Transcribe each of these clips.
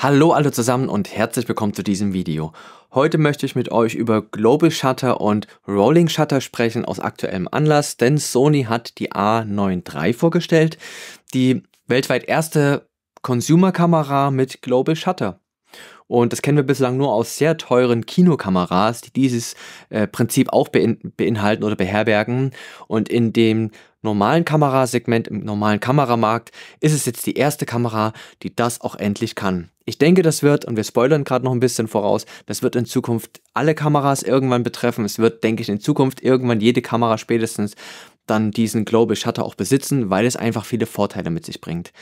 Hallo alle zusammen und herzlich willkommen zu diesem Video. Heute möchte ich mit euch über Global Shutter und Rolling Shutter sprechen aus aktuellem Anlass, denn Sony hat die a 93 vorgestellt, die weltweit erste Consumer-Kamera mit Global Shutter. Und das kennen wir bislang nur aus sehr teuren Kinokameras, die dieses äh, Prinzip auch bein beinhalten oder beherbergen. Und in dem normalen Kamerasegment, im normalen Kameramarkt, ist es jetzt die erste Kamera, die das auch endlich kann. Ich denke, das wird, und wir spoilern gerade noch ein bisschen voraus, das wird in Zukunft alle Kameras irgendwann betreffen. Es wird, denke ich, in Zukunft irgendwann jede Kamera spätestens dann diesen Global Shutter auch besitzen, weil es einfach viele Vorteile mit sich bringt.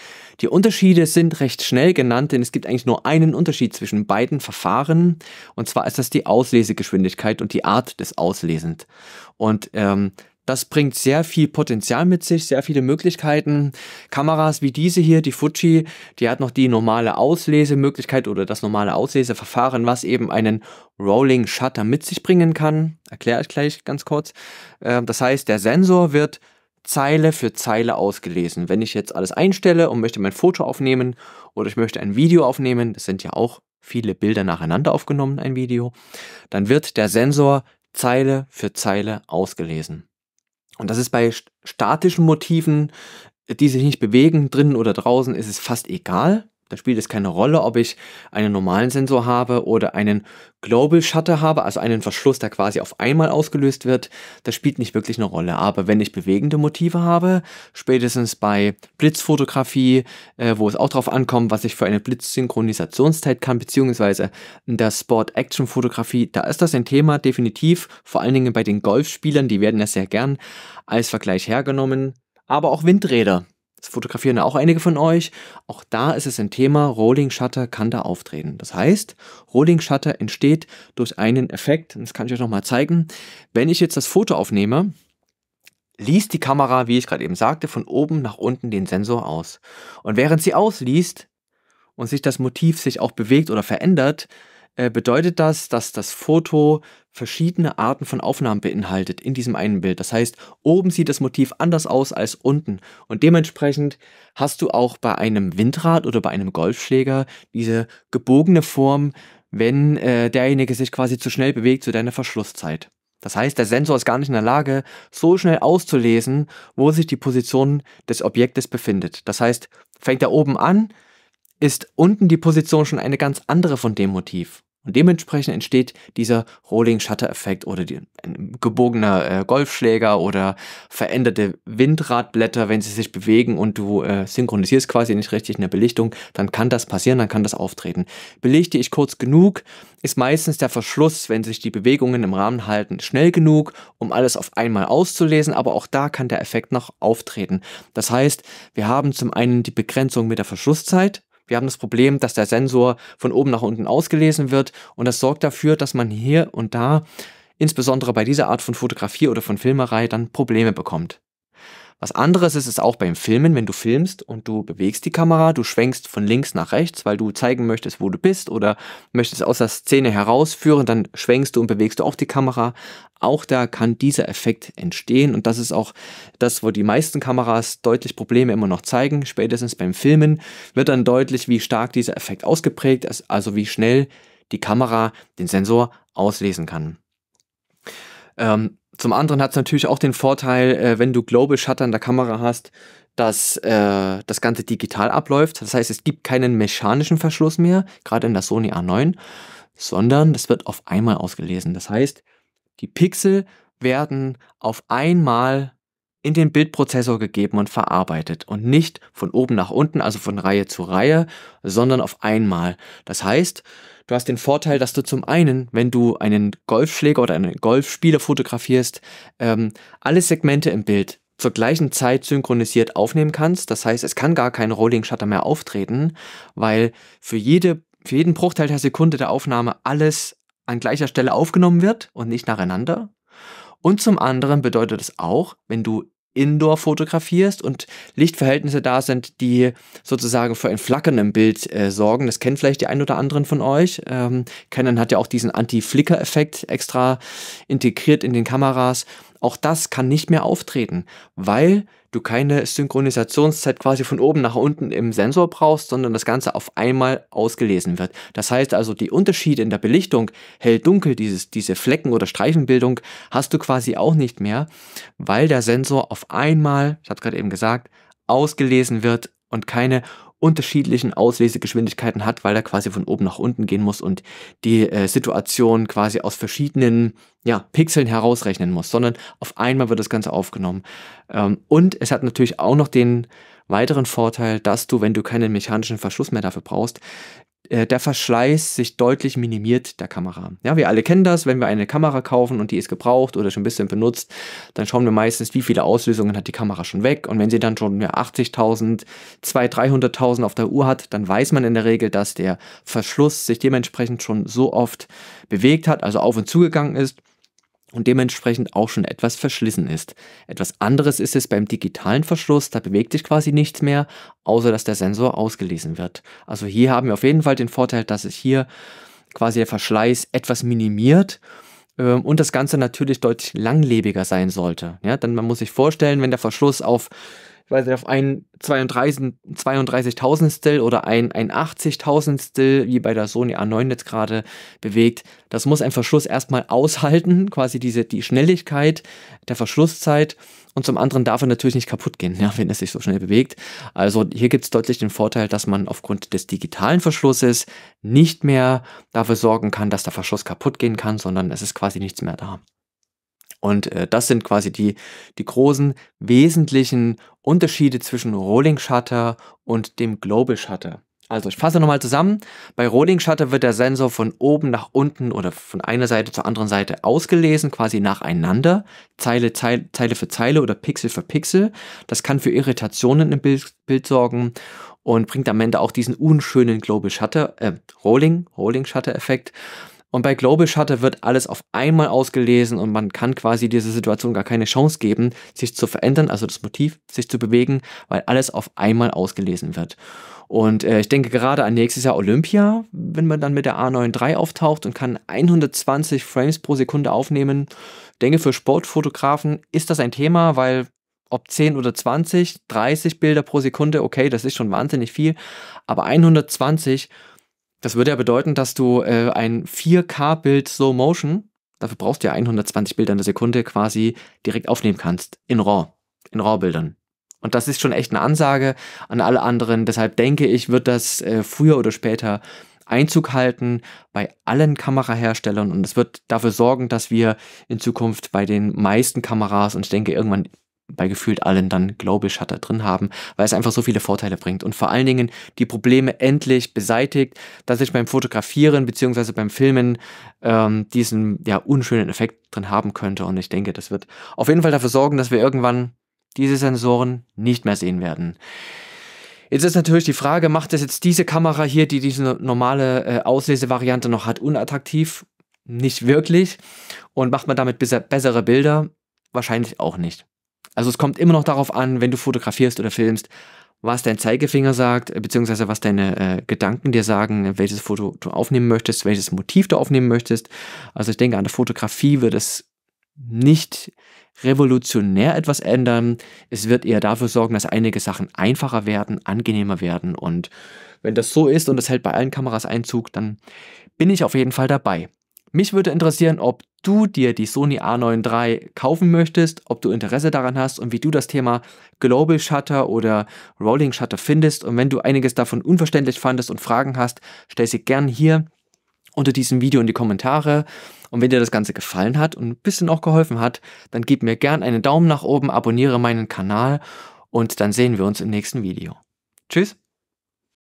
Die Unterschiede sind recht schnell genannt, denn es gibt eigentlich nur einen Unterschied zwischen beiden Verfahren, und zwar ist das die Auslesegeschwindigkeit und die Art des Auslesens. Und ähm, das bringt sehr viel Potenzial mit sich, sehr viele Möglichkeiten. Kameras wie diese hier, die Fuji, die hat noch die normale Auslesemöglichkeit oder das normale Ausleseverfahren, was eben einen Rolling Shutter mit sich bringen kann. Erkläre ich gleich ganz kurz. Ähm, das heißt, der Sensor wird Zeile für Zeile ausgelesen. Wenn ich jetzt alles einstelle und möchte mein Foto aufnehmen oder ich möchte ein Video aufnehmen, das sind ja auch viele Bilder nacheinander aufgenommen, ein Video, dann wird der Sensor Zeile für Zeile ausgelesen. Und das ist bei statischen Motiven, die sich nicht bewegen, drinnen oder draußen, ist es fast egal. Da spielt es keine Rolle, ob ich einen normalen Sensor habe oder einen Global Shutter habe, also einen Verschluss, der quasi auf einmal ausgelöst wird. Das spielt nicht wirklich eine Rolle. Aber wenn ich bewegende Motive habe, spätestens bei Blitzfotografie, äh, wo es auch drauf ankommt, was ich für eine Blitzsynchronisationszeit kann, beziehungsweise in der Sport-Action-Fotografie, da ist das ein Thema definitiv. Vor allen Dingen bei den Golfspielern, die werden das sehr gern als Vergleich hergenommen. Aber auch Windräder fotografieren auch einige von euch. Auch da ist es ein Thema, Rolling Shutter kann da auftreten. Das heißt, Rolling Shutter entsteht durch einen Effekt, das kann ich euch nochmal zeigen. Wenn ich jetzt das Foto aufnehme, liest die Kamera, wie ich gerade eben sagte, von oben nach unten den Sensor aus. Und während sie ausliest und sich das Motiv sich auch bewegt oder verändert, äh, bedeutet das, dass das Foto verschiedene Arten von Aufnahmen beinhaltet in diesem einen Bild. Das heißt, oben sieht das Motiv anders aus als unten. Und dementsprechend hast du auch bei einem Windrad oder bei einem Golfschläger diese gebogene Form, wenn äh, derjenige sich quasi zu schnell bewegt zu deiner Verschlusszeit. Das heißt, der Sensor ist gar nicht in der Lage, so schnell auszulesen, wo sich die Position des Objektes befindet. Das heißt, fängt er oben an, ist unten die Position schon eine ganz andere von dem Motiv. Und dementsprechend entsteht dieser Rolling Shutter Effekt oder die, ein gebogener äh, Golfschläger oder veränderte Windradblätter, wenn sie sich bewegen und du äh, synchronisierst quasi nicht richtig in der Belichtung, dann kann das passieren, dann kann das auftreten. Belichte ich kurz genug, ist meistens der Verschluss, wenn sich die Bewegungen im Rahmen halten, schnell genug, um alles auf einmal auszulesen, aber auch da kann der Effekt noch auftreten. Das heißt, wir haben zum einen die Begrenzung mit der Verschlusszeit, wir haben das Problem, dass der Sensor von oben nach unten ausgelesen wird und das sorgt dafür, dass man hier und da, insbesondere bei dieser Art von Fotografie oder von Filmerei, dann Probleme bekommt. Was anderes ist es auch beim Filmen, wenn du filmst und du bewegst die Kamera, du schwenkst von links nach rechts, weil du zeigen möchtest, wo du bist oder möchtest aus der Szene herausführen, dann schwenkst du und bewegst du auch die Kamera. Auch da kann dieser Effekt entstehen und das ist auch das, wo die meisten Kameras deutlich Probleme immer noch zeigen. Spätestens beim Filmen wird dann deutlich, wie stark dieser Effekt ausgeprägt ist, also wie schnell die Kamera den Sensor auslesen kann. Ähm, zum anderen hat es natürlich auch den Vorteil, äh, wenn du Global Shutter in der Kamera hast, dass äh, das Ganze digital abläuft. Das heißt, es gibt keinen mechanischen Verschluss mehr, gerade in der Sony A9, sondern das wird auf einmal ausgelesen. Das heißt, die Pixel werden auf einmal in den Bildprozessor gegeben und verarbeitet und nicht von oben nach unten, also von Reihe zu Reihe, sondern auf einmal. Das heißt, du hast den Vorteil, dass du zum einen, wenn du einen Golfschläger oder einen Golfspieler fotografierst, ähm, alle Segmente im Bild zur gleichen Zeit synchronisiert aufnehmen kannst. Das heißt, es kann gar kein Rolling Shutter mehr auftreten, weil für, jede, für jeden Bruchteil der Sekunde der Aufnahme alles an gleicher Stelle aufgenommen wird und nicht nacheinander. Und zum anderen bedeutet es auch, wenn du indoor fotografierst und Lichtverhältnisse da sind, die sozusagen für ein Flackern im Bild äh, sorgen. Das kennen vielleicht die ein oder anderen von euch. Ähm, Canon hat ja auch diesen Anti-Flicker-Effekt extra integriert in den Kameras auch das kann nicht mehr auftreten, weil du keine Synchronisationszeit quasi von oben nach unten im Sensor brauchst, sondern das Ganze auf einmal ausgelesen wird. Das heißt also, die Unterschiede in der Belichtung, hell-dunkel, diese Flecken- oder Streifenbildung, hast du quasi auch nicht mehr, weil der Sensor auf einmal, ich habe es gerade eben gesagt, ausgelesen wird und keine unterschiedlichen Auslesegeschwindigkeiten hat, weil er quasi von oben nach unten gehen muss und die äh, Situation quasi aus verschiedenen ja, Pixeln herausrechnen muss, sondern auf einmal wird das Ganze aufgenommen. Ähm, und es hat natürlich auch noch den weiteren Vorteil, dass du, wenn du keinen mechanischen Verschluss mehr dafür brauchst, äh, der Verschleiß sich deutlich minimiert der Kamera. Ja, wir alle kennen das, wenn wir eine Kamera kaufen und die ist gebraucht oder schon ein bisschen benutzt, dann schauen wir meistens, wie viele Auslösungen hat die Kamera schon weg. Und wenn sie dann schon mehr 80.000, 200.000, 300.000 auf der Uhr hat, dann weiß man in der Regel, dass der Verschluss sich dementsprechend schon so oft bewegt hat, also auf und zugegangen ist und dementsprechend auch schon etwas verschlissen ist. Etwas anderes ist es beim digitalen Verschluss, da bewegt sich quasi nichts mehr, außer dass der Sensor ausgelesen wird. Also hier haben wir auf jeden Fall den Vorteil, dass sich hier quasi der Verschleiß etwas minimiert ähm, und das Ganze natürlich deutlich langlebiger sein sollte. Ja, denn man muss sich vorstellen, wenn der Verschluss auf ich weiß nicht, auf ein 32, 32000 oder ein, ein 80.000stel, wie bei der Sony A9 jetzt gerade bewegt. Das muss ein Verschluss erstmal aushalten, quasi diese, die Schnelligkeit der Verschlusszeit. Und zum anderen darf er natürlich nicht kaputt gehen, ja, wenn es sich so schnell bewegt. Also hier gibt es deutlich den Vorteil, dass man aufgrund des digitalen Verschlusses nicht mehr dafür sorgen kann, dass der Verschluss kaputt gehen kann, sondern es ist quasi nichts mehr da. Und äh, das sind quasi die, die großen wesentlichen Unterschiede zwischen Rolling Shutter und dem Global Shutter. Also ich fasse nochmal zusammen. Bei Rolling Shutter wird der Sensor von oben nach unten oder von einer Seite zur anderen Seite ausgelesen, quasi nacheinander, Zeile, Zeile, Zeile für Zeile oder Pixel für Pixel. Das kann für Irritationen im Bild, Bild sorgen und bringt am Ende auch diesen unschönen Global Shutter, äh, Rolling, Rolling Shutter Effekt und bei Global Shutter wird alles auf einmal ausgelesen und man kann quasi dieser Situation gar keine Chance geben, sich zu verändern, also das Motiv, sich zu bewegen, weil alles auf einmal ausgelesen wird. Und äh, ich denke gerade an nächstes Jahr Olympia, wenn man dann mit der A93 auftaucht und kann 120 Frames pro Sekunde aufnehmen. Ich denke, für Sportfotografen ist das ein Thema, weil ob 10 oder 20, 30 Bilder pro Sekunde, okay, das ist schon wahnsinnig viel, aber 120 das würde ja bedeuten, dass du äh, ein 4K-Bild Slow Motion, dafür brauchst du ja 120 Bilder in der Sekunde, quasi direkt aufnehmen kannst. In RAW. In RAW-Bildern. Und das ist schon echt eine Ansage an alle anderen. Deshalb denke ich, wird das äh, früher oder später Einzug halten bei allen Kameraherstellern und es wird dafür sorgen, dass wir in Zukunft bei den meisten Kameras und ich denke irgendwann bei gefühlt allen dann Globish-Shutter drin haben, weil es einfach so viele Vorteile bringt und vor allen Dingen die Probleme endlich beseitigt, dass ich beim Fotografieren bzw. beim Filmen ähm, diesen ja unschönen Effekt drin haben könnte und ich denke, das wird auf jeden Fall dafür sorgen, dass wir irgendwann diese Sensoren nicht mehr sehen werden. Jetzt ist natürlich die Frage, macht das jetzt diese Kamera hier, die diese normale äh, Auslesevariante noch hat, unattraktiv? Nicht wirklich. Und macht man damit bessere Bilder? Wahrscheinlich auch nicht. Also es kommt immer noch darauf an, wenn du fotografierst oder filmst, was dein Zeigefinger sagt, äh, beziehungsweise was deine äh, Gedanken dir sagen, welches Foto du aufnehmen möchtest, welches Motiv du aufnehmen möchtest. Also ich denke, an der Fotografie wird es nicht revolutionär etwas ändern. Es wird eher dafür sorgen, dass einige Sachen einfacher werden, angenehmer werden. Und wenn das so ist und das hält bei allen Kameras Einzug, dann bin ich auf jeden Fall dabei. Mich würde interessieren, ob du dir die Sony A9 III kaufen möchtest, ob du Interesse daran hast und wie du das Thema Global Shutter oder Rolling Shutter findest. Und wenn du einiges davon unverständlich fandest und Fragen hast, stell sie gern hier unter diesem Video in die Kommentare. Und wenn dir das Ganze gefallen hat und ein bisschen auch geholfen hat, dann gib mir gern einen Daumen nach oben, abonniere meinen Kanal und dann sehen wir uns im nächsten Video. Tschüss!